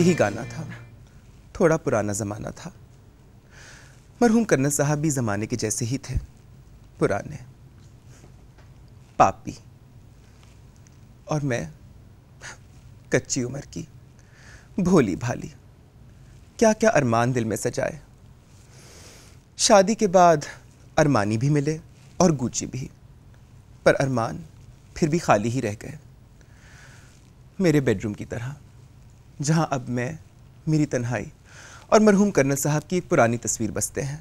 यही गाना था थोड़ा पुराना ज़माना था मरहूम कर्नल साहब भी ज़माने के जैसे ही थे पुराने पापी और मैं कच्ची उम्र की भोली भाली क्या क्या अरमान दिल में सजाए शादी के बाद अरमानी भी मिले और गुची भी पर अरमान फिर भी खाली ही रह गए मेरे बेडरूम की तरह जहाँ अब मैं मेरी तन्हाई और मरहूम कर्नल साहब की एक पुरानी तस्वीर बसते हैं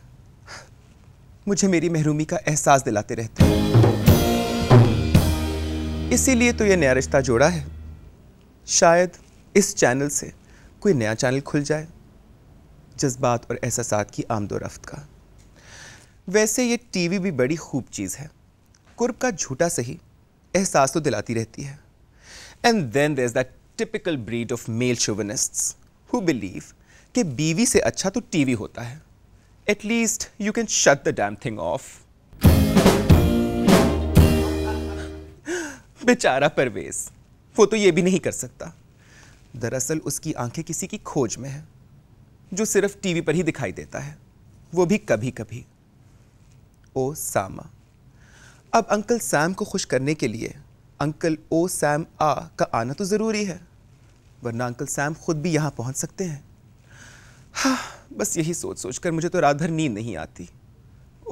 मुझे मेरी महरूमी का एहसास दिलाते रहते हैं इसीलिए तो यह नया रिश्ता जोड़ा है शायद इस चैनल से कोई नया चैनल खुल जाए जज्बात और एहसास की आमदोरफ्त का वैसे ये टीवी भी बड़ी खूब चीज़ है कुर्ब का झूठा सही एहसास तो दिलाती रहती है and then there is that typical breed of male chauvinists who believe कि बीवी से अच्छा तो टीवी होता है at least you can shut the damn thing off बेचारा परवेज वो तो ये भी नहीं कर सकता दरअसल उसकी आंखें किसी की खोज में है जो सिर्फ टीवी पर ही दिखाई देता है वो भी कभी कभी ओ सामा अब अंकल सैम को खुश करने के लिए अंकल ओ सैम आ का आना तो ज़रूरी है वरना अंकल सैम खुद भी यहाँ पहुँच सकते हैं हाँ बस यही सोच सोच कर मुझे तो रात भर नींद नहीं आती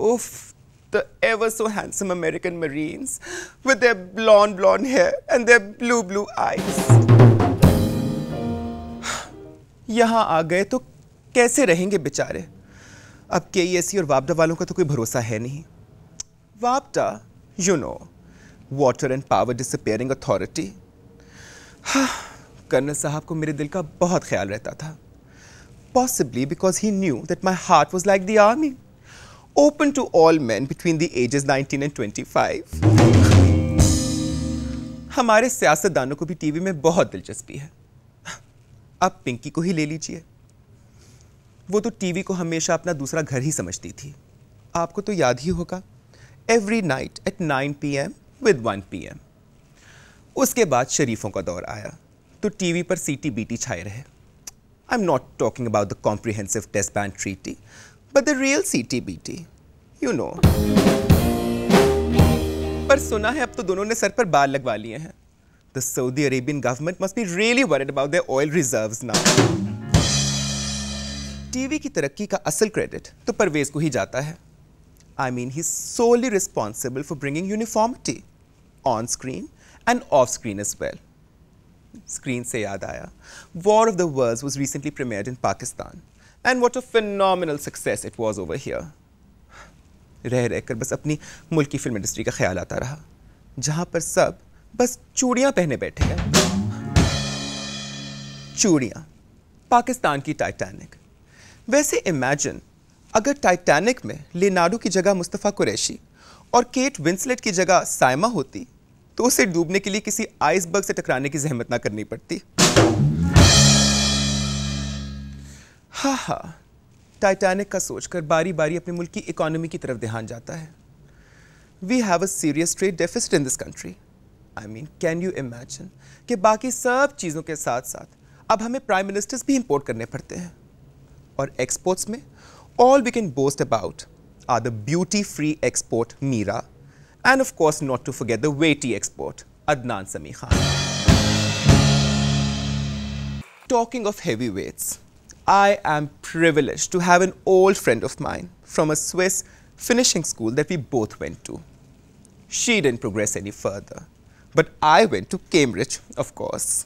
of the ever so handsome American marines with their blonde blonde hair and their blue blue eyes यहाँ आ गए तो कैसे रहेंगे बेचारे अब के e e और वापडा वालों का तो कोई भरोसा है नहीं वापडा you know water and power disappearing authority हाँ कर्नल साहब को मेरे दिल का बहुत ख्याल रहता था possibly because he knew that my heart was like the open to all man between between the ages 19 and 25. हमारे सियासतदानों को भी टीवी में बहुत दिलचस्पी है आप पिंकी को ही ले लीजिए वो तो टीवी को हमेशा अपना दूसरा घर ही समझती थी आपको तो याद ही होगा every night at 9 M with 1 M उसके बाद शरीफों का दौर आया तो टीवी पर सीटी बीटी छाए रहे I am not talking about the comprehensive test ban treaty but the real CT BT you know पर सुना है अब तो दोनों ने सर पर बाल लगवा लिए हैं the Saudi Arabian government must be really worried about the oil reserve now TV की तरक्की का असल क्रेडिट तो परवेज को ही जाता है I mean he solely responsible for bringing uniformity on screen and off screen is well screen से याद आया war of the world was recently premiered in Pakistan and what a phenomenal success it was over here रह रहकर बस अपनी मुल्क की film industry का ख्याल आता रहा जहाँ पर सब बस चूड़ियाँ पहने बैठे हैं चूड़ियाँ पाकिस्तान की टाइटैनिक वैसे इमेजिन अगर टाइटैनिक में लेनाडो की जगह मुस्तफ़ा कुरैशी और केट विंसलेट की जगह साइमा होती तो उसे डूबने के लिए किसी आइसबर्ग से टकराने की जहमत ना करनी पड़ती हाँ हाँ टाइटैनिक का सोचकर बारी बारी अपने मुल्क की इकोनॉमी की तरफ ध्यान जाता है we have a serious trade deficit in this country I mean can you imagine कि बाकी सब चीज़ों के साथ साथ अब हमें प्राइम मिनिस्टर्स भी इंपोर्ट करने पड़ते हैं और एक्सपोर्ट्स में all we can boast about are the beauty free export Meera And of course, not to forget the weighty export, Adnan Sami Khan. Talking of heavyweights, I am privileged to have an old friend of mine from a Swiss finishing school that we both went to. She didn't progress any further, but I went to Cambridge, of course.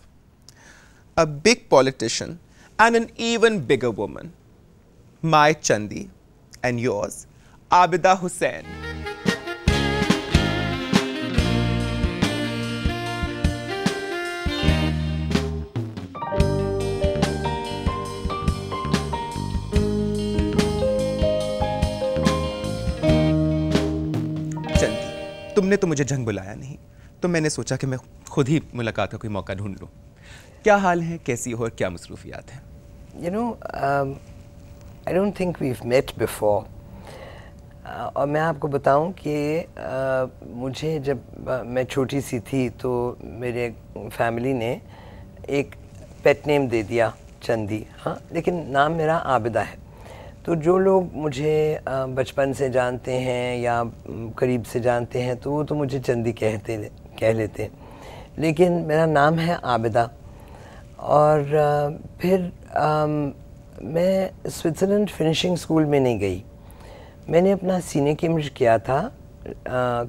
A big politician and an even bigger woman, my Chandi, and yours, Abida Hussain. तुमने तो मुझे जंग बुलाया नहीं तो मैंने सोचा कि मैं खुद ही मुलाकात का कोई मौका ढूंढ लूँ क्या हाल है कैसी हो और क्या मसरूफियात हैं you know I don't think we met before और मैं आपको बताऊं कि uh, मुझे जब uh, मैं छोटी सी थी तो मेरे फैमिली ने एक पेट नेम दे दिया चंदी हाँ लेकिन नाम मेरा आबिदा है तो जो लोग मुझे बचपन से जानते हैं या करीब से जानते हैं तो वो तो मुझे चंदी कहते कह लेते हैं लेकिन मेरा नाम है आबिदा और फिर मैं स्विट्ज़रलैंड फिनिशिंग स्कूल में नहीं गई मैंने अपना सीने केम्ब्रिज किया था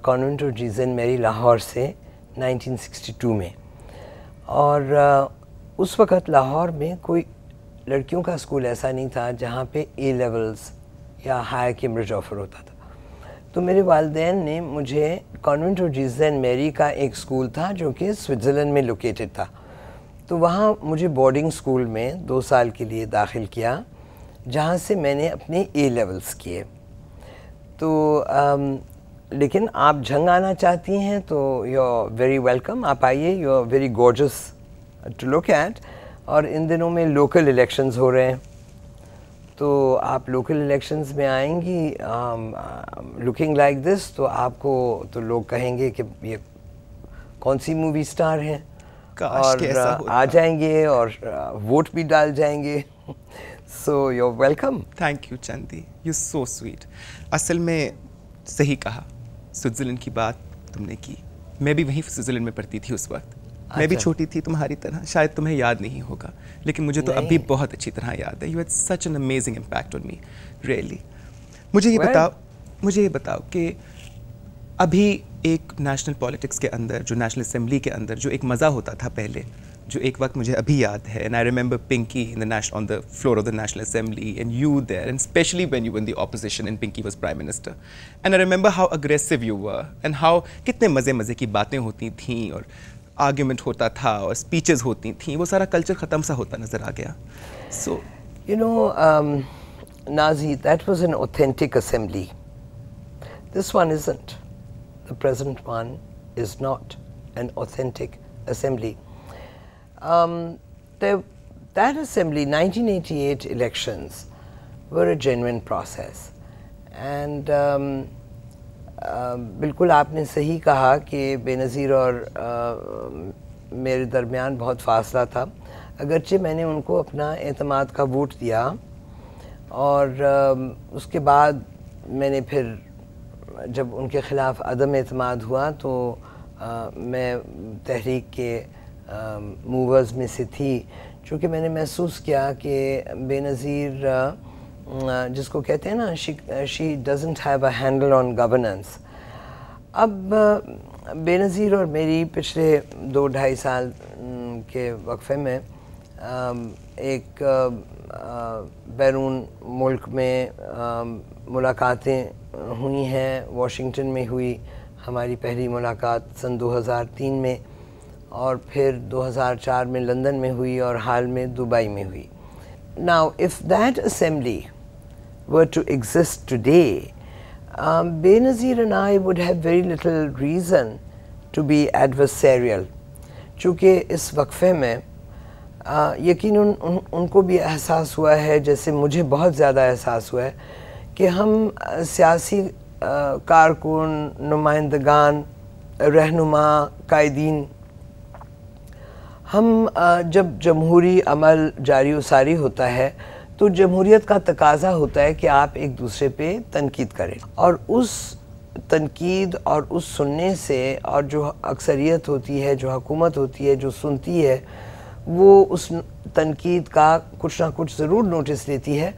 कॉन्वेंट ऑफ जीजन मेरी लाहौर से 1962 में और उस वक़्त लाहौर में कोई लड़कियों का स्कूल ऐसा नहीं था जहाँ पे ए लेवल्स या हायर कैम्ब्रिज ऑफर होता था तो मेरे वालदेन ने मुझे कॉन्वेंट ऑफ जीज एंड मेरी का एक स्कूल था जो कि स्विट्ज़रलैंड में लोकेटेड था तो वहाँ मुझे बोर्डिंग स्कूल में दो साल के लिए दाखिल किया जहाँ से मैंने अपने ए लेवल्स किए तो आम, लेकिन आप झंग आना चाहती हैं तो यू आर वेरी वेलकम आप आइए you are very gorgeous to look at और इन दिनों में लोकल इलेक्शंस हो रहे हैं तो आप लोकल इलेक्शंस में आएंगी लुकिंग लाइक दिस तो आपको तो लोग कहेंगे कि ये कौन सी मूवी स्टार है और uh, आ जाएंगे और वोट uh, भी डाल जाएंगे so you welcome thank you Chandi you so sweet असल में सही कहा स्विट्ज़रलैंड की बात तुमने की मैं भी वहीं स्विट्ज़रलैंड में पढ़ती थी उस वक्त अच्छा। मैं भी अच्छा। छोटी थी तुम्हारी तरह शायद तुम्हें याद नहीं होगा लेकिन मुझे तो अभी बहुत अच्छी तरह याद है you had such an amazing impact on me really मुझे ये बताओ मुझे ये बताओ कि अभी एक नेशनल पॉलिटिक्स के अंदर जो नेशनल असम्बली के अंदर जो एक मज़ा होता था पहले जो एक वक्त मुझे अभी याद है and I remember Pinky in the national on the floor of the national assembly and you there and specially when you in the opposition and Pinky was prime minister and I remember how aggressive you were and how कितने मज़े मज़े की बातें होती थी और argument होता था और स्पीचेस होती थी वो सारा कल्चर ख़त्म सा होता नज़र आ गया um, Nazi, that was an authentic assembly. This one isn't. The present one is not an authentic assembly. Um, that assembly, 1988 elections, were a genuine process. And um, बिल्कुल आपने सही कहा कि बेनज़ीर और मेरे दरमियान बहुत फासला था अगरचे मैंने उनको अपना अहतमाद का वोट दिया और आ, उसके बाद मैंने फिर जब उनके ख़िलाफ़ अदम अतमाद हुआ तो आ, मैं तहरीक के मूवर्स में से थी चूँकि मैंने महसूस किया कि बेनज़ीर जिसको कहते हैं ना she she doesn't have a handle on governance अब बेनज़ीर और मेरी पिछले दो ढाई साल के वक्फे में एक बैरून मुल्क में मुलाकातें हुई हैं वाशिंगटन में हुई हमारी पहली मुलाकात सन 2003 में और फिर 2004 में लंदन में हुई और हाल में दुबई में हुई now if that assembly were to exist today, um, Benazir and I would have very little reason to be adversarial. चूँकि इस वक्फ़े में यकीन उन, उनको भी एहसास हुआ है जैसे मुझे बहुत ज़्यादा एहसास हुआ है कि हम सियासी कारकुन नुमाइंदगान रहनुमा कायदीन हम आ, जब जमहूरी अमल जारी वसारी होता है तो जमहूरियत का तकाजा होता है कि आप एक दूसरे पे तनकीद करें और उस तनकीद और उस सुनने से और जो अक्सरियत होती है जो हकूमत होती है जो सुनती है वो उस तनकीद का कुछ ना कुछ ज़रूर नोटिस लेती है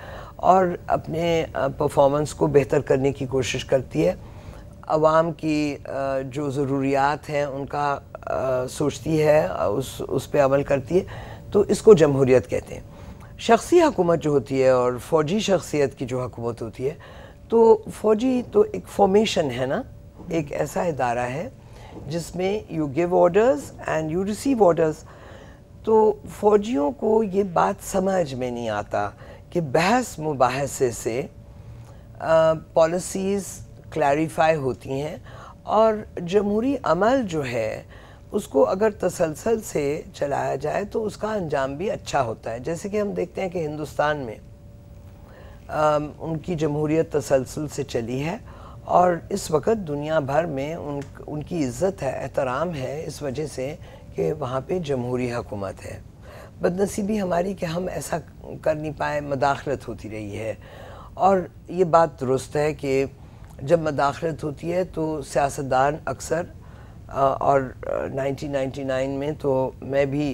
और अपने परफॉर्मेंस को बेहतर करने की कोशिश करती है आवाम की जो ज़रूरियात हैं उनका सोचती है उस उस पर अमल करती है तो इसको जमहूरियत कहते हैं शख्सी हकूमत जो होती है और फौजी शख्सियत की जो हकूमत होती है तो फौजी तो एक फॉर्मेशन है ना एक ऐसा इदारा है जिसमें you give orders and you receive orders तो फौजियों को ये बात समझ में नहीं आता कि बहस मुबासे से पॉलिसीज़ क्लैरिफाई होती हैं और जमहूरी अमल जो है उसको अगर तसलसल से चलाया जाए तो उसका अंजाम भी अच्छा होता है जैसे कि हम देखते हैं कि हिंदुस्तान में आ, उनकी जमहूरियत तसलसल से चली है और इस वक्त दुनिया भर में उन उनकी इज़्ज़त है एहतराम है इस वजह से कि वहाँ पे जमहूरी हुकूमत है बदनसीबी हमारी कि हम ऐसा कर नहीं पाए मदाखलत होती रही है और ये बात दुरुस्त है कि जब मदाखलत होती है तो सियासतदान अक्सर और 1999 में तो मैं भी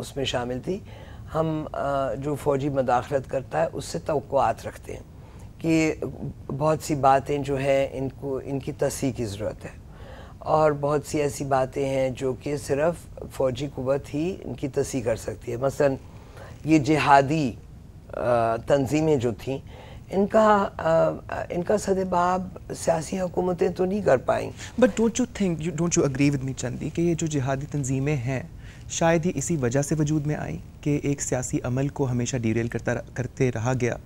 उसमें शामिल थी हम जो फौजी मदाखलत करता है उससे तो रखते हैं कि बहुत सी बातें जो हैं इनको इनकी तसी की ज़रूरत है और बहुत सी ऐसी बातें हैं जो कि सिर्फ फ़ौजी कुत ही इनकी तस्ह कर सकती है मसलन ये जिहादी तंजीमें जो थीं इनका इनका सदबाब सियासी हुकूमतें तो नहीं कर पाई but don't you think you don't you agree with me Chandi कि ये जो जिहादी तंजीमें हैं शायद ही इसी वजह से वजूद में आई कि एक सियासी अमल को हमेशा डीरेल करता करते रहा गया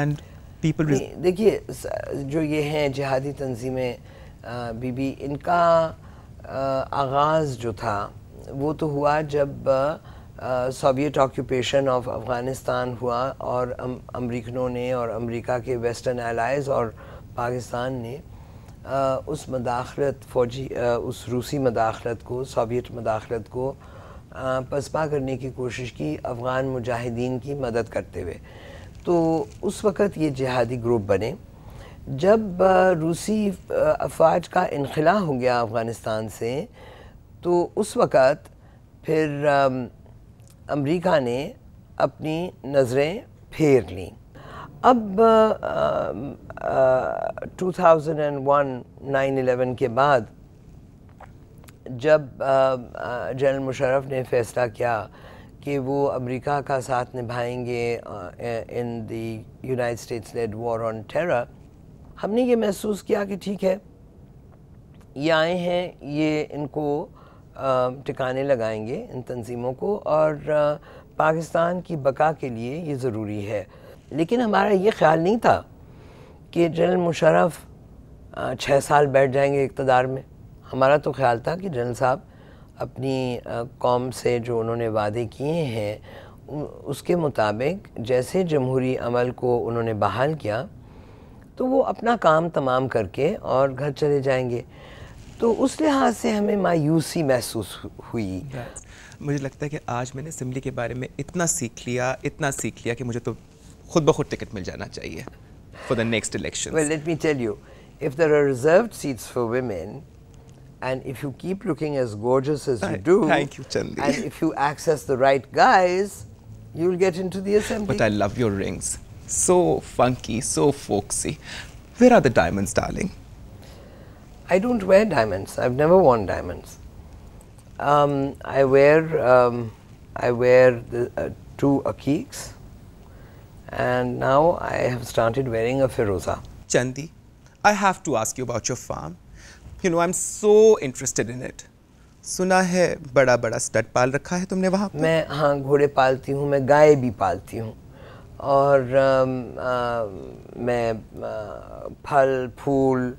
एंड पीपल देखिए जो ये हैं जिहादी तंजीमें बीबी इनका आगाज़ जो था वो तो हुआ जब आ, सोवियत ऑक्यूपेशन ऑफ अफ़गानिस्तान हुआ और अमरीकनों ने और अमरीका के वेस्टर्न एलाइज और पाकिस्तान ने आ, उस मदाखलत फौजी आ, उस रूसी मदाखलत को सोवियत मदाखलत को पसपा करने की कोशिश की अफ़गान मुजाहिदीन की मदद करते हुए तो उस वक़्त ये जिहादी ग्रुप बने जब रूसी अफवाज का इनखला हो गया अफ़गानिस्तान से तो उस वक़्त फिर अमेरिका ने अपनी नज़रें फेर लीं अब two thousand and one nine eleven के बाद जब जनरल मुशरफ ने फैसला किया कि वो अमेरिका का साथ निभाएंगे in the United States led war on terror हमने ये महसूस किया कि ठीक है ये आए हैं ये इनको टिकाने लगाएंगे इन तंजीमों को और पाकिस्तान की बका के लिए ये ज़रूरी है लेकिन हमारा ये ख्याल नहीं था कि जनरल मुशरफ छः साल बैठ जाएंगे इकतदार में हमारा तो ख्याल था कि जनरल साहब अपनी कौम से जो उन्होंने वादे किए हैं उसके मुताबिक जैसे जमहूरी अमल को उन्होंने बहाल किया तो वो अपना काम तमाम करके और घर चले जाएंगे तो उस लिहाज से हमें मायूसी महसूस हुई मुझे लगता है कि आज मैंने सिमली के बारे में इतना सीख लिया इतना सीख लिया कि मुझे तो खुद ब खुद टिकट मिल जाना चाहिए for the next election let me tell you if there are reserve seats for women and if you keep looking as gorgeous as you do thank you Chandi and if you access the right guys you will get into the assembly but I love your rings so funky so foxy where are the diamonds darling I don't wear diamonds. I've never worn diamonds. Um, I wear um, I wear the, uh, two akiks, and now I have started wearing a feroza. Chandi, I have to ask you about your farm. You know, I'm so interested in it. सुना है बड़ा बड़ा stud पाल रखा है तुमने वहाँ मैं हाँ घोड़े पालती हूँ मैं गाय भी पालती हूँ और आ, um, आ, uh, मैं आ, uh, फल फूल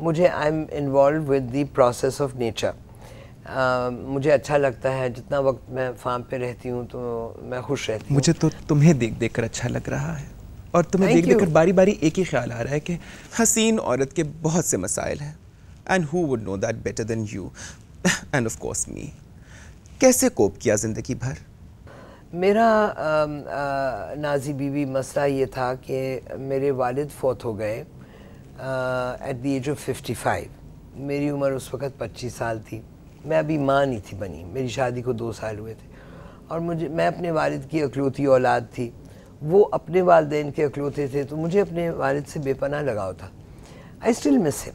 मुझे I am involve with the process of nature Uh, मुझे अच्छा लगता है जितना वक्त मैं फार्म पे रहती हूँ तो मैं खुश रहती हूँ मुझे तो तुम्हें देख देख कर अच्छा लग रहा है और तुम्हें देख देख कर बारी बारी एक ही ख्याल आ रहा है कि हसीन औरत के बहुत से मसाइल हैं and who would know that better than you and of course me कैसे कोप किया ज़िंदगी भर मेरा आ, um, आ, uh, नाजी बीवी मसला ये था कि मेरे वालिद फौत हो गए at the age of fifty five मेरी उम्र उस वक़्त पच्चीस साल थी मैं अभी माँ नहीं थी बनी मेरी शादी को दो साल हुए थे और मुझे मैं अपने वालिद की अकलौती औलाद थी वो अपने वालदेन के अकलौते थे तो मुझे अपने वालद से बेपना लगाव था I still miss him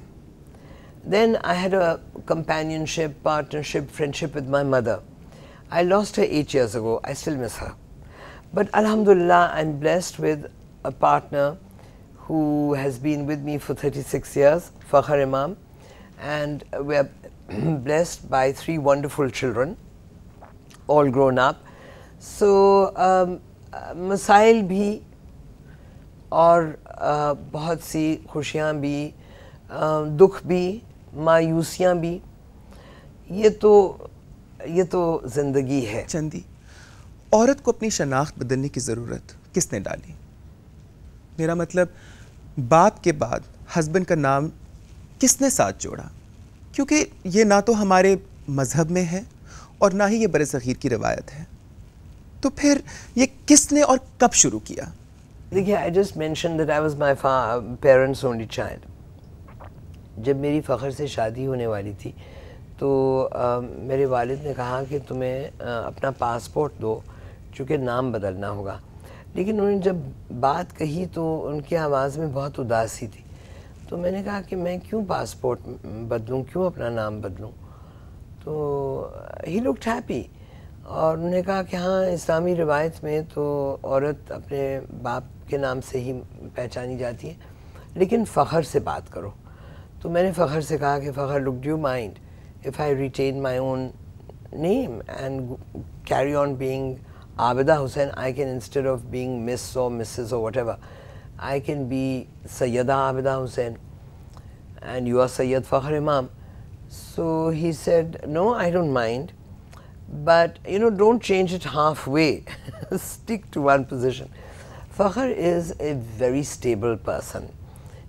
then I had a companionship partnership friendship with my mother I lost her eight years ago I still miss her but अलहमदिल्ला I am blessed with a partner who has been with me for 36 years, Fakhar Imam, and we are blessed by three wonderful children, all grown up. So, um, मसाइल bhi और आ, बहुत सी खुशियाँ भी आ, दुख भी मायूसियाँ भी ये तो ये तो ज़िंदगी है चंदी औरत को अपनी शनाख्त बदलने की ज़रूरत किसने डाली मेरा मतलब बाप के बाद हस्बैंड का नाम किसने साथ जोड़ा क्योंकि ये ना तो हमारे मज़हब में है और ना ही ये बर सख़ीर की रवायत है तो फिर ये किसने और कब शुरू किया देखिए I just mention that I parents only child जब मेरी फ़खर से शादी होने वाली थी तो आ, मेरे वालिद ने कहा कि तुम्हें आ, अपना पासपोर्ट दो चूँकि नाम बदलना होगा लेकिन उन्होंने जब बात कही तो उनकी आवाज़ में बहुत उदासी थी तो मैंने कहा कि मैं क्यों पासपोर्ट बदलूँ क्यों अपना नाम बदलूँ तो ही लुक हैप्पी और उन्होंने कहा कि हाँ इस्लामी रिवायत में तो औरत अपने बाप के नाम से ही पहचानी जाती है लेकिन फ़खर से बात करो तो मैंने फ़खर से कहा कि Fakhar look do mind if I retain my own name and carry on being Abida Hussain, I can instead of being Miss or Mrs. or whatever, I can be Sayyida Abida Hussain and you are Sayyid Fakhr Imam. So he said, no, I don't mind, but you know, don't change it halfway. Stick to one position. Fakhr is a very stable person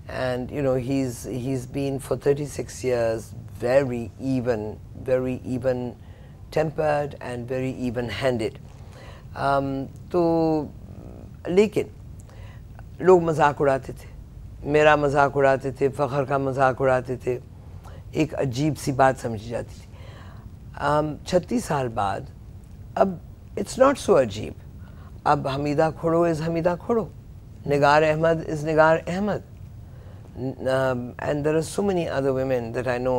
and you know, he's, he's been for 36 years very even, very even tempered and very even handed. तो लेकिन लोग मजाक उड़ाते थे मेरा मजाक उड़ाते थे फ़खर का मजाक उड़ाते थे एक अजीब सी बात समझी जाती थी छत्तीस साल बाद अब इट्स नॉट सो अजीब अब Hamida Khuhro is Hamida Khuhro Nigar Ahmad is Nigar Ahmad and there are so many other women that I know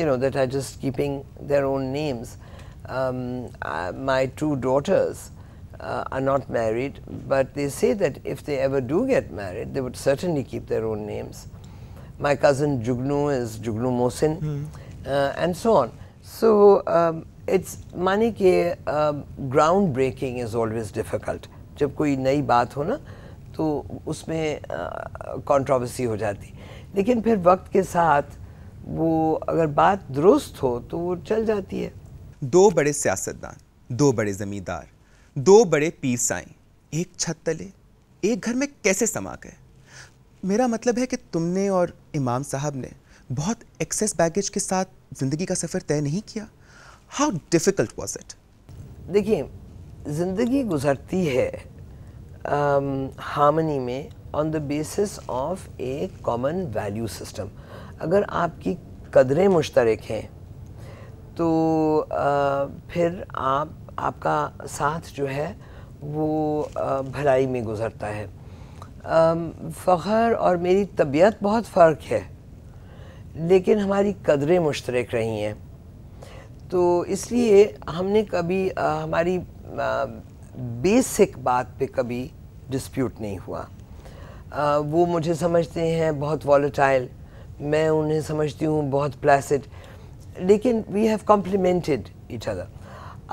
you know that are just keeping their own names um, uh, my two daughters uh, are not married, but they say that if they ever do get married, they would certainly keep their own names. My cousin Jugnu is Jugnu Mosin, mm. uh, and so on. So um, it's money ke uh, groundbreaking is always difficult. जब कोई नई बात हो ना तो उसमें controversy uh, हो जाती लेकिन फिर वक्त के साथ वो अगर बात दुरुस्त हो तो वो चल जाती है दो बड़े सियासतदान दो बड़े ज़मींदार दो बड़े पीर साई एक छत तले एक घर में कैसे समा गए मेरा मतलब है कि तुमने और इमाम साहब ने बहुत एक्सेस बैगेज के साथ ज़िंदगी का सफ़र तय नहीं किया हाउ डिफ़िकल्ट वॉज इट देखिए ज़िंदगी गुजरती है हामनी um, में on the basis of a common value system अगर आपकी कदरें मुश्तरक हैं तो आ, फिर आप आपका साथ जो है वो आ, भलाई में गुज़रता है फ़खर और मेरी तबीयत बहुत फ़र्क है लेकिन हमारी कदरें मुश्तरक रही हैं तो इसलिए हमने कभी आ, हमारी बेसिक बात पे कभी डिस्प्यूट नहीं हुआ आ, वो मुझे समझते हैं बहुत वॉलेटाइल मैं उन्हें समझती हूँ बहुत प्लेसिड लेकिन we have complemented each other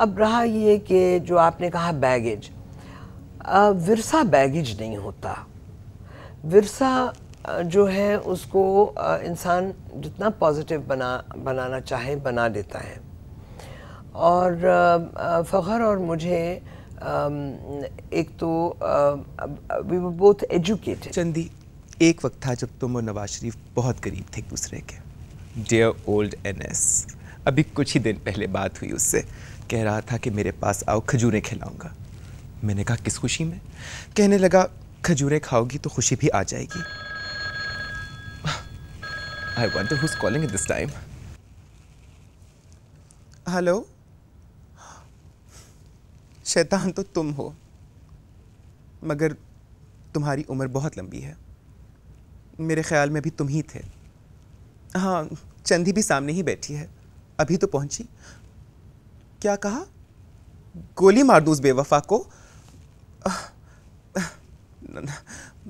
अब रहा ये कि जो आपने कहा बैगेज विरसा बैगेज नहीं होता विरसा जो है उसको इंसान जितना पॉजिटिव बना बनाना चाहे बना देता है और फ़खर और मुझे एक तो वी बोथ एजुकेटेड चंदी एक वक्त था जब तुम और नवाज शरीफ बहुत करीब थे एक दूसरे के डियर ओल्ड एनएस अभी कुछ ही दिन पहले बात हुई उससे कह रहा था कि मेरे पास आओ खजूरें खिलाऊंगा मैंने कहा किस खुशी में कहने लगा खजूरें खाओगी तो खुशी भी आ जाएगी I want who's calling this time hello शैतान तो तुम हो मगर तुम्हारी उम्र बहुत लंबी है मेरे ख्याल में भी तुम ही थे हाँ चंदी भी सामने ही बैठी है अभी तो पहुंची क्या कहा गोली मार दूँ उस बेवफा को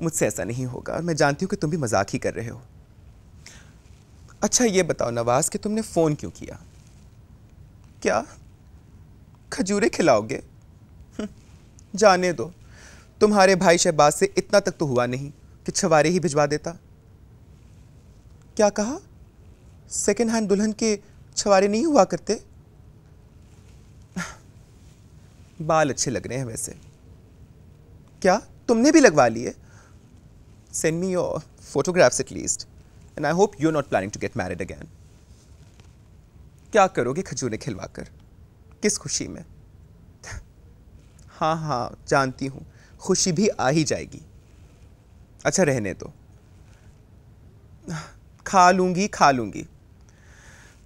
मुझसे ऐसा नहीं होगा और मैं जानती हूँ कि तुम भी मजाक ही कर रहे हो अच्छा ये बताओ नवाज कि तुमने फ़ोन क्यों किया क्या खजूरे खिलाओगे हम्म, जाने दो तुम्हारे भाई शहबाज से इतना तक तो हुआ नहीं कि छवारे ही भिजवा देता क्या कहा सेकेंड हैंड दुल्हन के छवारे नहीं हुआ करते बाल अच्छे लग रहे हैं वैसे क्या तुमने भी लगवा लिए send me your photographs at least and I hope you not planning to get married again क्या करोगे खजूरें खिलवाकर किस खुशी में हाँ हाँ जानती हूँ खुशी भी आ ही जाएगी अच्छा रहने दो खा लूँगी खा लूँगी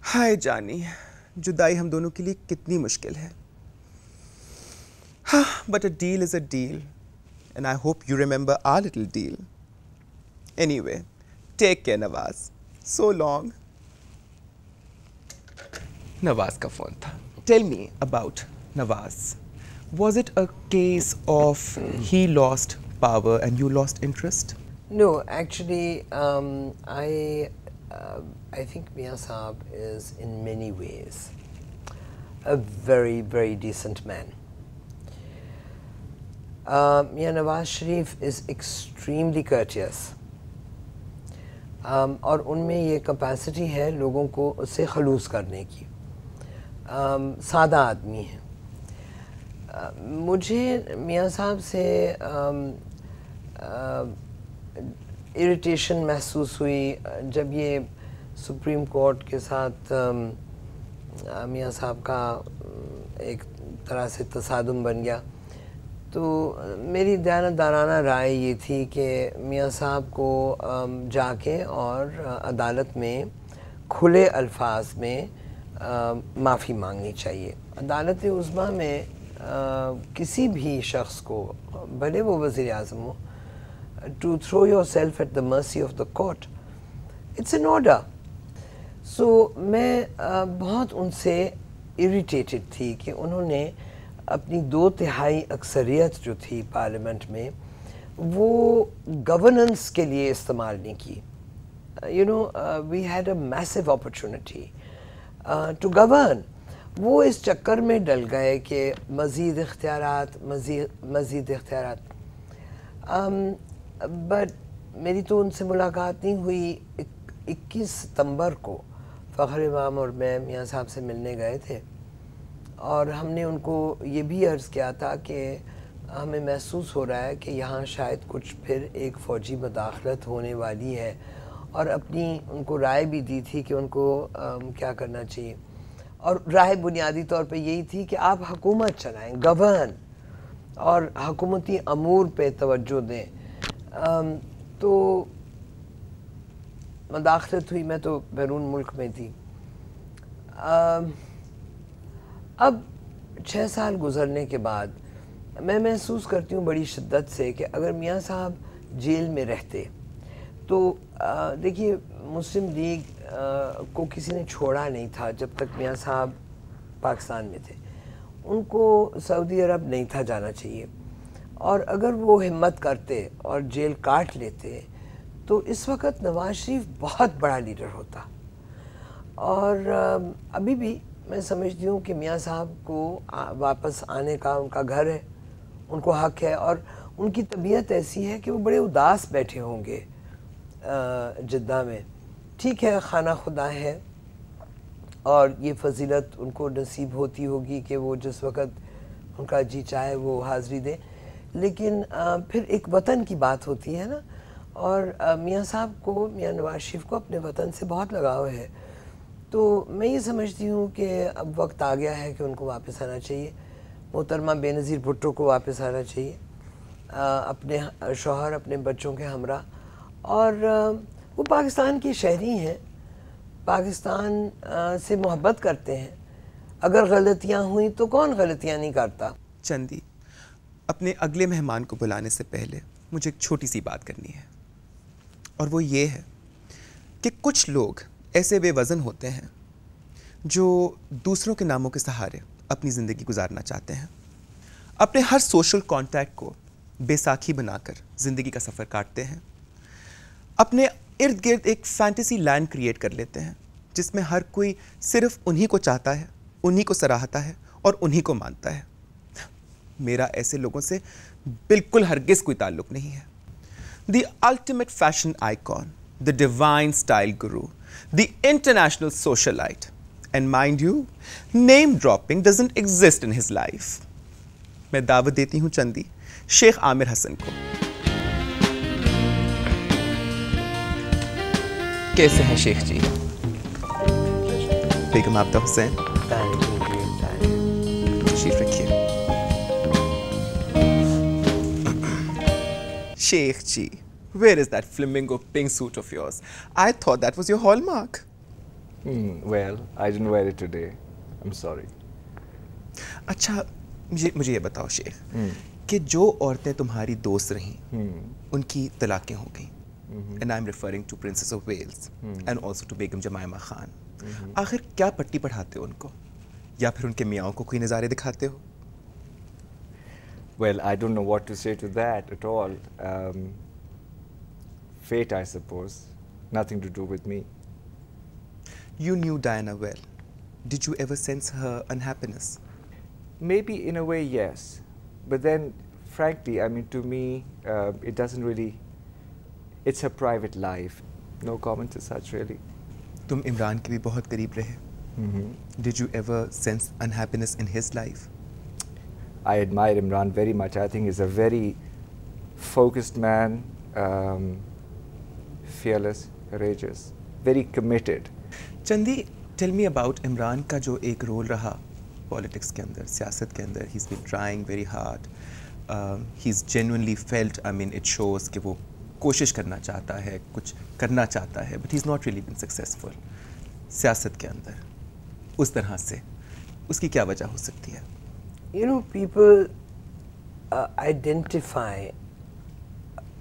हाय जानी जुदाई हम दोनों के लिए कितनी मुश्किल है हाँ but a deal is a deal and I hope you remember our little deal anyway take care Nawaz so long Nawaz का फ़ोन था tell me about Nawaz was it a case of he lost power and you lost interest no actually I uh, I think Mia Saab is in many ways a very, very decent man. Uh, Mia Nawaz Sharif is extremely courteous. Um, और उनमें ये capacity है लोगों को उससे खलूस करने की um, सादा आदमी है uh, मुझे मियाँ साहब से um, uh, इरिटेशन महसूस हुई जब ये सुप्रीम कोर्ट के साथ मियाँ साहब का एक तरह से तसादम बन गया तो मेरी दयानतदाराना राय ये थी कि मियाँ साहब को जाके और अदालत में खुले अल्फाज में माफ़ी मांगनी चाहिए अदालत उस्मा में आ, किसी भी शख्स को भले वो वज़ी अजम हो to throw yourself at the mercy of the court. It's an order. So so, मैं बहुत उनसे इरिटेटेड थी कि उन्होंने अपनी दो तिहाई अक्सरियत जो थी पार्लियामेंट में वो गवर्नेंस के लिए इस्तेमाल नहीं की you know we had a massive opportunity to govern वो इस चक्कर में डल गए कि मज़ीद इख्तियार मज़ीद मज़ीद इख्तियार um, बट मेरी तो उनसे मुलाकात नहीं हुई इक्कीस सितंबर को फ़खर इमाम और मैं मियाँ साहब से मिलने गए थे और हमने उनको ये भी अर्ज़ किया था कि हमें महसूस हो रहा है कि यहाँ शायद कुछ फिर एक फ़ौजी मुदाखलत होने वाली है और अपनी उनको राय भी दी थी कि उनको आ, क्या करना चाहिए और राय बुनियादी तौर पे यही थी कि आप हकूमत चलाएं गवर्न और हकूमती अमूर पे तवज्जो दें Um, तो मदाखलत हुई मैं तो बैरून मुल्क में थी um, अब छः साल गुजरने के बाद मैं महसूस करती हूँ बड़ी शिद्दत से कि अगर मियाँ साहब जेल में रहते तो देखिए मुस्लिम लीग को किसी ने छोड़ा नहीं था जब तक मियाँ साहब पाकिस्तान में थे उनको सऊदी अरब नहीं था जाना चाहिए और अगर वो हिम्मत करते और जेल काट लेते तो इस वक्त नवाज शरीफ बहुत बड़ा लीडर होता और अभी भी मैं समझती हूँ कि मियाँ साहब को वापस आने का उनका घर है उनको हक है और उनकी तबीयत ऐसी है कि वो बड़े उदास बैठे होंगे जिद्दा में ठीक है खाना खुदा है और ये फजीलत उनको नसीब होती होगी कि वो जिस वक्त उनका जी चाहे वो हाज़री दें लेकिन फिर एक वतन की बात होती है ना और मियाँ साहब को मियाँ नवाज शरीफ को अपने वतन से बहुत लगाव है तो मैं ये समझती हूँ कि अब वक्त आ गया है कि उनको वापस आना चाहिए मोहतरमा बेनज़ीर भुट्टो को वापस आना चाहिए अपने शोहर अपने बच्चों के हमरा और वो पाकिस्तान के शहरी हैं पाकिस्तान से मोहब्बत करते हैं अगर गलतियाँ हुई तो कौन गलतियाँ नहीं करता चंदी अपने अगले मेहमान को बुलाने से पहले मुझे एक छोटी सी बात करनी है और वो ये है कि कुछ लोग ऐसे बेवज़न होते हैं जो दूसरों के नामों के सहारे अपनी ज़िंदगी गुजारना चाहते हैं अपने हर सोशल कांटेक्ट को बेसाखी बनाकर ज़िंदगी का सफ़र काटते हैं अपने इर्द गिर्द एक फैंटेसी लैंड क्रिएट कर लेते हैं जिसमें हर कोई सिर्फ उन्हीं को चाहता है उन्हीं को सराहता है और उन्हीं को मानता है मेरा ऐसे लोगों से बिल्कुल हरगिज कोई ताल्लुक नहीं है the ultimate fashion icon the divine style guru the international socialite and mind you name dropping doesn't exist in his life मैं दावत देती हूं चंदी शेख आमिर हसन को कैसे हैं शेख जी बेगम आपदा Hussain Sheikh ji, where is that flamingo pink suit of yours? I thought that was your hallmark. Hmm, well, I didn't wear it today. I'm sorry. अच्छा मुझे मुझे ये बताओ शेख hmm. कि जो औरतें तुम्हारी दोस्त रहीं hmm. उनकी तलाक़ें हो गई and I am referring to Princess of Wales and also to Begum Jemima Khan आखिर क्या पट्टी पढ़ाते हो उनको या फिर उनके मियाओं को कोई नज़ारे दिखाते हो Well, I don't know what to say to that at all. Um, fate, I suppose. Nothing to do with me. You knew Diana well. Did you ever sense her unhappiness? Maybe in a way, yes. But then, frankly, I mean, to me, uh, it doesn't really. It's her private life. No comments as such, really. तुम इमरान के भी बहुत करीब mm-hmm. Did you ever sense unhappiness in his life? I admire Imran very much. I think he's a very focused man, um, fearless, courageous, very committed. Chandi, tell me about Imran का जो एक role रहा politics के अंदर सियासत के अंदर ही is been trying very hard he is genuinely felt I mean it shows कि वो कोशिश करना चाहता है कुछ करना चाहता है but he is not really been successful सियासत के अंदर उस तरह से उसकी क्या वजह हो सकती है You know, people uh, identify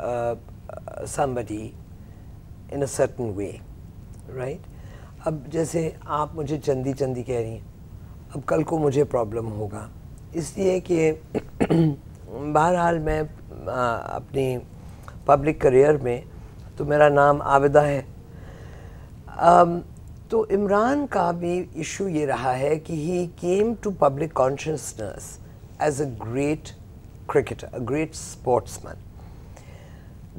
uh, uh, somebody in a certain way, right? अब जैसे आप मुझे चंदी चंदी कह रही हैं अब कल को मुझे प्रॉब्लम होगा इसलिए कि बहरहाल मैं आ, अपनी पब्लिक करियर में तो मेरा नाम आविदा है um, तो इमरान का भी इशू ये रहा है कि he came to public consciousness cricketer, a great sportsman.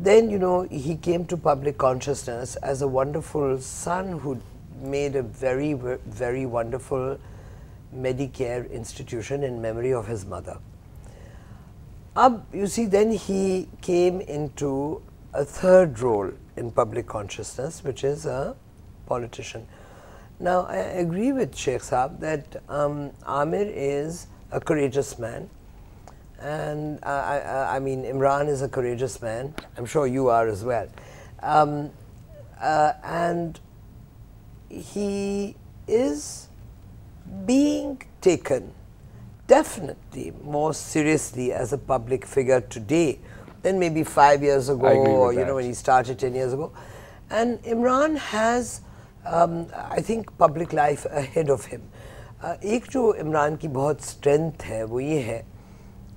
Then, you know, he came to public consciousness as a wonderful son who made a very, very wonderful Medicare institution in memory of his mother. Ab, you see, then he came into a third role in public consciousness, which is a politician. Now, I agree with Sheikh Saab that um, Amir is a courageous man. And uh, I, I, mean, Imran is a courageous man. I'm sure you are as well. Um, uh, and he is being taken definitely more seriously as a public figure today than maybe five years ago or, you that. know, when he started 10 years ago. And Imran has I think public life ahead of him एक जो इमरान की बहुत strength है वो ये है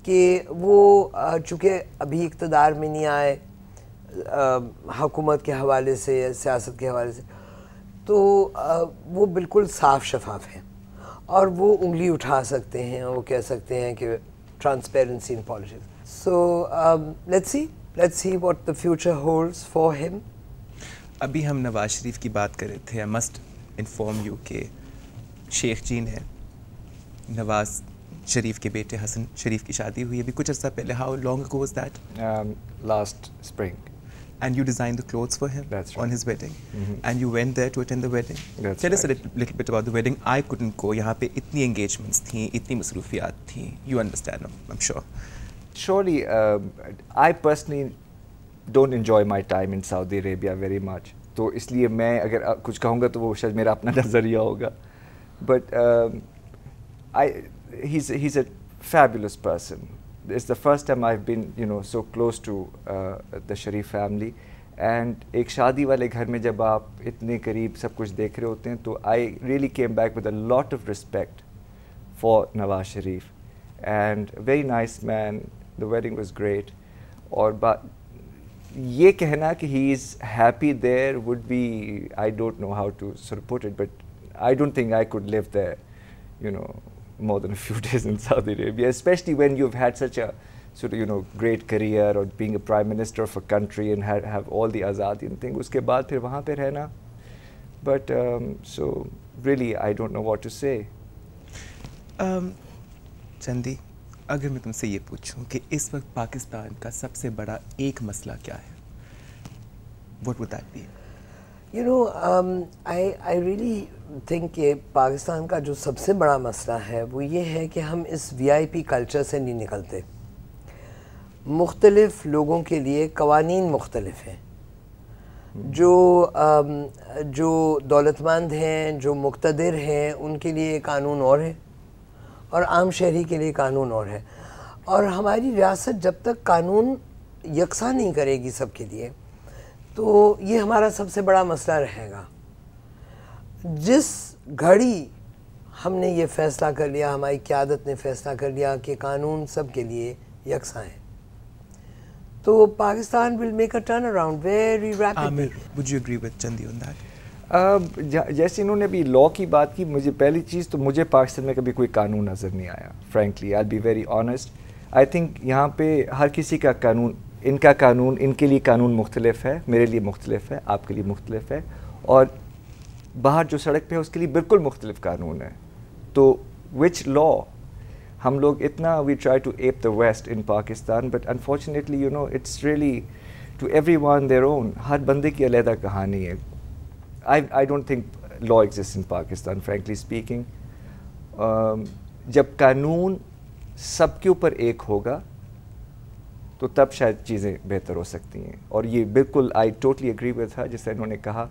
कि वो uh, चूँकि अभी इकतदार में नहीं आए um, हकूमत के हवाले से या सियासत के हवाले से तो uh, वो बिल्कुल साफ शफाफ हैं और वो उंगली उठा सकते हैं वो कह सकते हैं कि transparency in politics so let's see let's see what the future holds for him अभी हम नवाज शरीफ की बात कर रहे थे आई मस्ट इन्फॉर्म यू के शेख जी ने नवाज शरीफ के बेटे हसन शरीफ की शादी हुई अभी कुछ अर्सा पहले how long ago was that last spring and you design the clothes for him on his wedding and you went there to attend the wedding tell us little bit about the wedding I couldn't go यहां पे इतनी engagements थी इतनी मसरूफियात थी you understand I am sure surely I personally don't enjoy my time in Saudi Arabia very much. तो इसलिए मैं अगर कुछ कहूँगा तो वो शायद मेरा अपना नजरिया होगा. But um, I he's he's a fabulous person. It's the first time I've been you know so close to uh, the Sharif family. And एक शादी वाले घर में जब आप इतने करीब सब कुछ देख रहे होते हैं तो I really came back with a lot of respect for Nawaz Sharif. And very nice man. The wedding was great. और but he is happy there would be I don't know how to sort of put it but I don't think I could live there you know more than a few days in Saudi Arabia, especially when you've had such a sort of you know great career or being a prime minister of a country and ha- have all the azadi and things उसके बाद फिर वहाँ पे रहना. But um, so really, I don't know what to say. Um, Chandi, अगर मैं तुमसे ये पूछूं कि इस वक्त पाकिस्तान का सबसे बड़ा एक मसला क्या है वट वो that be you know I I really think कि पाकिस्तान का जो सबसे बड़ा मसला है वो ये है कि हम इस वीआईपी कल्चर से नहीं निकलते मुख्तलफ़ लोगों के लिए कवानीन मुख्तलफ हैं hmm. जो um, जो दौलतमंद हैं जो मुख्तर हैं उनके लिए कानून और है और आम शहरी के लिए कानून और है और हमारी रियासत जब तक कानून यकसा नहीं करेगी सबके लिए तो ये हमारा सबसे बड़ा मसला रहेगा जिस घड़ी हमने ये फ़ैसला कर लिया हमारी क्यादत ने फ़ैसला कर लिया कि कानून सब के लिए यकसा है तो Pakistan will make a turn around very rapidly would you agree with Chandi on जैसे इन्होंने अभी लॉ की बात की मुझे पहली चीज़ तो मुझे पाकिस्तान में कभी कोई कानून नज़र नहीं आया frankly I be very honest I think यहाँ पे हर किसी का कानून इनका कानून इनके लिए कानून मुख्तलिफ है मेरे लिए मुख्तलिफ है आपके लिए मुख्तलिफ है और बाहर जो सड़क पे है उसके लिए बिल्कुल मुख्तलिफ कानून है तो विच लॉ हम लोग इतना we try to ape the west in Pakistan but unfortunately you know it's really to everyone their own हर बंदे की अलहदा कहानी है I, I don't think law exists in Pakistan, frankly speaking. Um, जब कानून सबके ऊपर एक होगा तो तब शायद चीज़ें बेहतर हो सकती हैं और ये बिल्कुल आई टोटली एग्री विद था जैसे इन्होंने कहा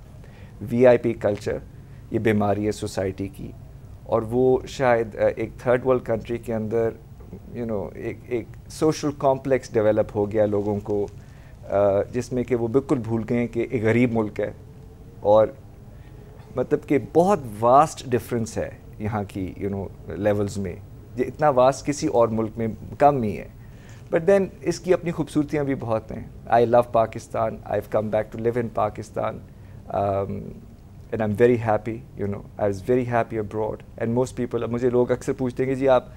वीआईपी कल्चर ये बीमारी है सोसाइटी की और वो शायद एक थर्ड वर्ल्ड कंट्री के अंदर यू you नो know, एक एक सोशल कॉम्प्लेक्स डेवलप हो गया लोगों को जिसमें कि वो बिल्कुल भूल गए कि एक गरीब मुल्क है और मतलब कि बहुत वास्ट डिफरेंस है यहाँ की यू नो लेवल्स में ये इतना वास्ट किसी और मुल्क में कम ही है बट देन इसकी अपनी खूबसूरतियाँ भी बहुत हैं I love Pakistan I come back to live in Pakistan and I am very happy you know I is very happy abroad and most people मुझे लोग अक्सर पूछते हैं कि जी आप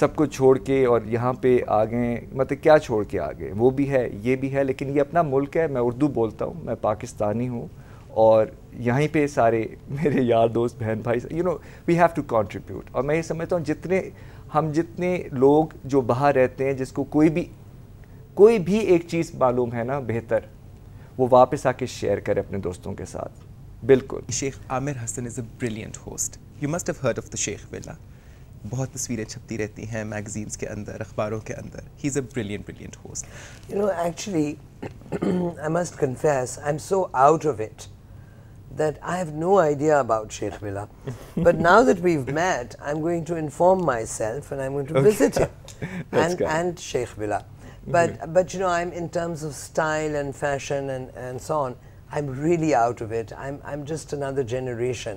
सब कुछ छोड़ के और यहाँ पे आ गए मतलब क्या छोड़ के आ गए वो भी है ये भी है लेकिन ये अपना मुल्क है मैं उर्दू बोलता हूँ मैं पाकिस्तानी हूँ और यहीं पे सारे मेरे यार दोस्त बहन भाई you know we have to contribute और मैं ये समझता हूँ जितने हम जितने लोग जो बाहर रहते हैं जिसको कोई भी कोई भी एक चीज़ मालूम है ना बेहतर वो वापस आके शेयर करें अपने दोस्तों के साथ बिल्कुल Sheikh Aamir Hasan is a brilliant host you must have heard of the Sheikh बिल्ला बहुत तस्वीरें छपती रहती हैं मैगजीन्स के अंदर अखबारों के अंदर ही is a brilliant brilliant host you know actually I must confess I am so out of it that I have no idea about Sheikh Villa, but now that we've met, I'm going to inform myself and I'm going to okay. visit him and, and Sheikh Villa. But, mm -hmm. but you know, I'm in terms of style and fashion and, and so on, I'm really out of it. I'm, I'm just another generation.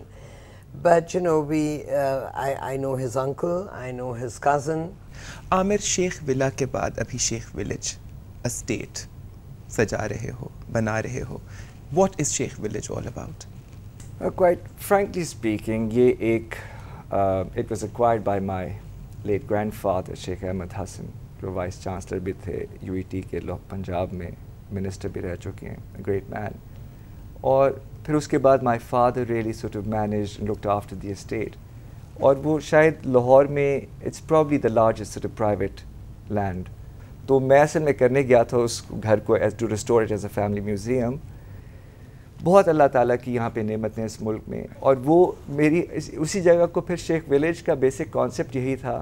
But you know, we, uh, I, I know his uncle, I know his cousin. Amir Sheikh Villa ke baad abhi Sheikh Village, estate, सजा रहे हो बना रहे हो what is Sheikh Village all about? quite frankly speaking, ye ek, uh, it was acquired by my late grandfather, Sheikh Ahmed Hassan, who vice chancellor bhi the, UET ke Punjab mein, minister bhi reh chuke a great man. Aur phir uske baad my father really sort of managed and looked after the estate. Aur wo shayad it's probably the largest sort of private land. So, main asal mein karne gaya to restore it as a family museum. बहुत अल्लाह ताला की यहाँ पे नेमतें इस मुल्क में और वो मेरी उसी जगह को फिर शेख विलेज का बेसिक कॉन्सेप्ट यही था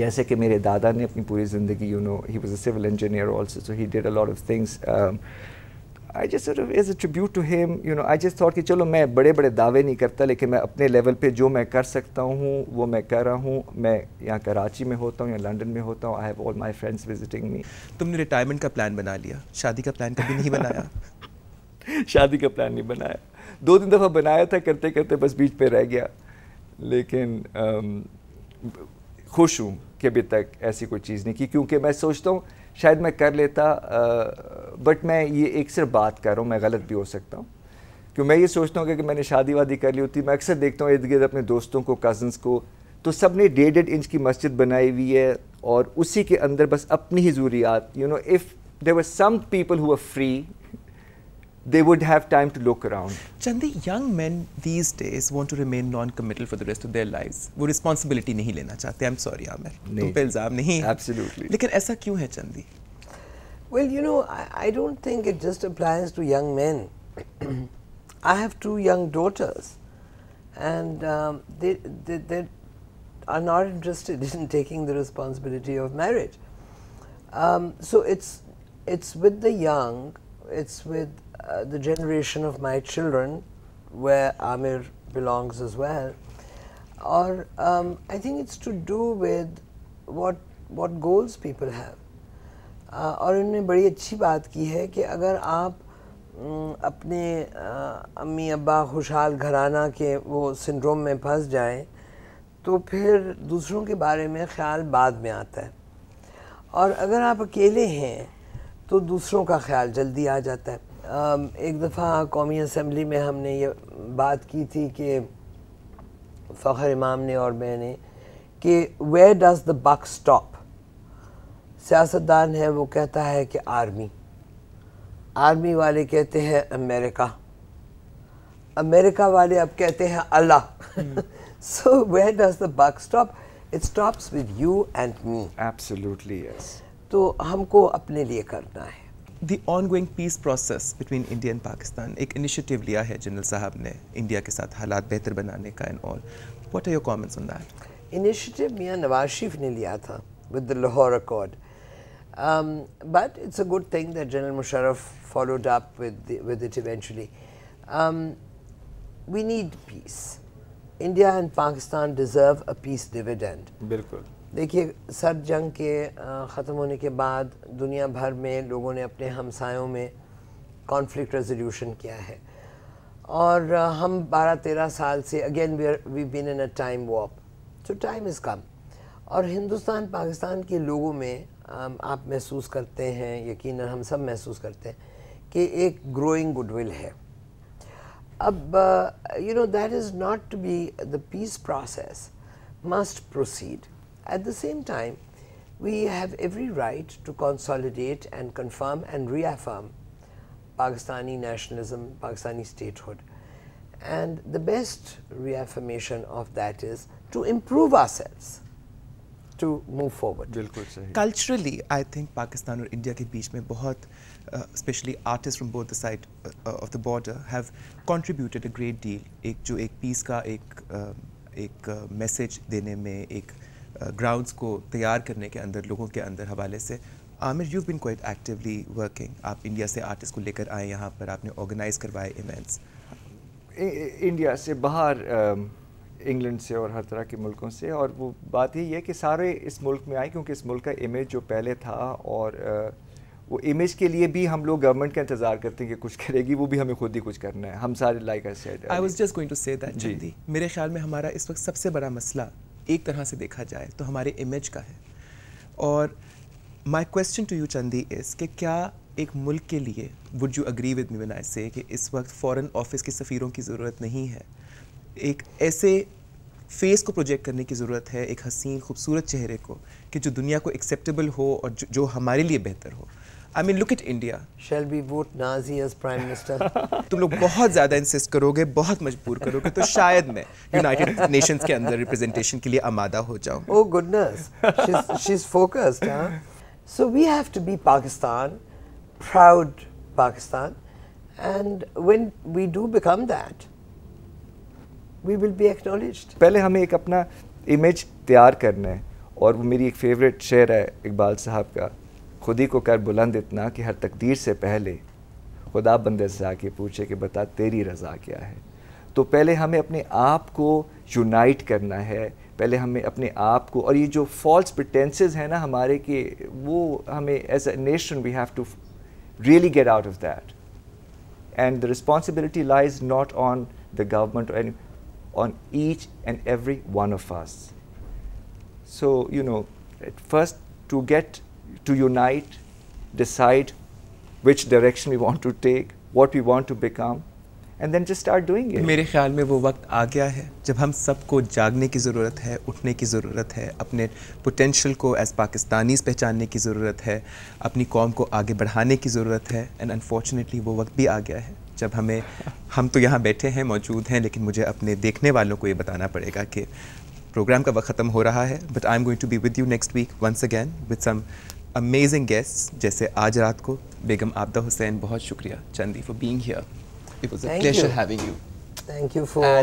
जैसे कि मेरे दादा ने अपनी पूरी ज़िंदगी you know he was a civil engineer also so he did a lot of things I just sort of as a tribute to him you know I just thought कि चलो मैं बड़े बड़े दावे नहीं करता लेकिन मैं अपने लेवल पे जो मैं कर सकता हूँ वो मैं कर रहा हूँ मैं यहाँ कराची में होता हूँ या लंदन में होता हूँ I have all my friends visiting me तुमने रिटायरमेंट का प्लान बना लिया शादी का प्लान कभी नहीं बनाया शादी का प्लान नहीं बनाया दो तीन दफ़ा बनाया था करते करते बस बीच पे रह गया लेकिन खुश हूँ कि अभी तक ऐसी कोई चीज़ नहीं की क्योंकि मैं सोचता हूँ शायद मैं कर लेता बट मैं ये एक सिर्फ बात कर रहा हूँ मैं गलत भी हो सकता हूँ क्यों मैं ये सोचता हूँ कि मैंने शादी वादी कर ली होती मैं अक्सर देखता हूँ इर्द गिर्द अपने दोस्तों को कज़न्स को तो सब ने डेढ़ डेढ़ इंच की मस्जिद बनाई हुई है और उसी के अंदर बस अपनी ही जरूरियात you know if there were some people हुआ free they would have time to look around. Chandi, young men these days want to remain non-committal for the rest of their lives. वो responsibility नहीं लेना चाहते. I'm sorry, Amir. No. Absolutely. But ऐसा क्यों है Well, you know, I, I don't think it just applies to young men. I have two young daughters, and um, they, they, they are not interested in taking the responsibility of marriage. Um, so it's it's with the young, it's with Uh, the generation of my children, where Amir belongs as well, or um, I think it's to do with what what goals people have. Uh, और इन्होंने बड़ी अच्छी बात की है कि अगर आप अपने uh, अम्मी अब्बा खुशहाल घराना के वो सिंड्रोम में फंस जाएं तो फिर दूसरों के बारे में ख्याल बाद में आता है और अगर आप अकेले हैं तो दूसरों का ख्याल जल्दी आ जाता है एक दफ़ा कौमी असम्बली में हमने ये बात की थी कि फ़खर इमाम ने और मैंने कि where does the buck stop सियासतदान है वो कहता है कि आर्मी आर्मी वाले कहते हैं अमेरिका अमेरिका वाले अब कहते हैं अल्लाह so where does the buck stop it stops with you and me absolutely yes तो हमको अपने लिए करना है the ongoing peace process between India and Pakistan, ek initiative liya hai General Sahab ne India ke saath halat better banane ka and all. What are your comments on that? Initiative Mia Nawaz Sharif ne liya tha with the Lahore Accord. Um, but it's a good thing that General Musharraf followed up with, with it eventually. Um, we need peace. India and Pakistan deserve a peace dividend. Bilkul. देखिए sir जंग के ख़त्म होने के बाद दुनिया भर में लोगों ने अपने हमसायों में कॉन्फ्लिक्ट रेजोल्यूशन किया है और हम 12-13 साल से again we been in a time warp so time is come और हिंदुस्तान पाकिस्तान के लोगों में आप महसूस करते हैं यकीन हम सब महसूस करते हैं कि एक ग्रोइंग गुडविल है अब you know that is not to be the peace process must proceed At the same time, we have every right to consolidate and confirm and reaffirm Pakistani nationalism, Pakistani statehood. And the best reaffirmation of that is to improve ourselves. to move forward. बिल्कुल सही culturally I think Pakistan और India के बीच में बहुत specially artist from both the side of the border a contributed a great deal एक जो एक पीस का एक uh, uh, ग्राउंड्स को तैयार करने के अंदर लोगों के अंदर हवाले से Aamir you been quite actively working आप इंडिया से आर्टिस्ट को लेकर आए यहाँ पर आपने ऑर्गेनाइज करवाए इवेंट्स इंडिया से बाहर इंग्लैंड से और हर तरह के मुल्कों से और वो बात यही है कि सारे इस मुल्क में आए क्योंकि इस मुल्क का इमेज जो पहले था और वो इमेज के लिए भी हम लोग गवर्नमेंट का इंतजार करते हैं कि कुछ करेगी वो भी हमें खुद ही कुछ करना है हम सारे like I I was just going to say that जी मेरे ख्याल में हमारा इस वक्त सबसे बड़ा मसला एक तरह से देखा जाए तो हमारे इमेज का है और my question to you Chandi is कि क्या एक मुल्क के लिए would you agree with me one I say कि इस वक्त फॉरेन ऑफिस के सफ़ीरों की ज़रूरत नहीं है एक ऐसे फेस को प्रोजेक्ट करने की ज़रूरत है एक हसीन खूबसूरत चेहरे को कि जो दुनिया को एक्सेप्टेबल हो और जो, जो हमारे लिए बेहतर हो I mean look it India shall be vote नाजी एज प्राइम मिनिस्टर तुम लोग बहुत ज़्यादा इंसिस्ट करोगे बहुत मजबूर करोगे तो शायद मैं यूनाइटेड नेशंस के अंदर रिप्रेजेंटेशन के लिए आमादा हो जाऊं oh goodness she is focused हां so we have to be Pakistan proud Pakistan and when we do become that we will be acknowledged पहले हमें एक अपना इमेज तैयार करना है और वो मेरी एक फेवरेट शेर है इकबाल साहब का खुद ही को कर बुलंद इतना कि हर तकदीर से पहले खुदा बंदे से आके पूछे कि बता तेरी रज़ा क्या है तो पहले हमें अपने आप को यूनाइट करना है पहले हमें अपने आप को और ये जो फॉल्स प्रटेंसेज हैं ना हमारे कि वो हमें as a nation we have to really get out of that and the responsibility lies not on the government and on each and every one of us so you know first to get to unite, decide which direction we want to take, what we want to become, and then just start doing it. मेरे ख्याल में वो वक्त आ गया है जब हम सबको जागने की ज़रूरत है उठने की ज़रूरत है अपने पोटेंशल को एज पाकिस्तानी पहचानने की ज़रूरत है अपनी कौम को आगे बढ़ाने की ज़रूरत है एंड अनफॉर्चुनेटली वो वक्त भी आ गया है जब हमें हम तो यहाँ बैठे हैं मौजूद हैं लेकिन मुझे अपने देखने वालों को ये बताना पड़ेगा कि प्रोग्राम का वक्त ख़त्म हो रहा है but I am going to be with you next week once again with some amazing guest जैसे आज रात को बेगम आब्दा हुसैन बहुत शुक्रिया Chandi for being here it was a pleasure having you thank you for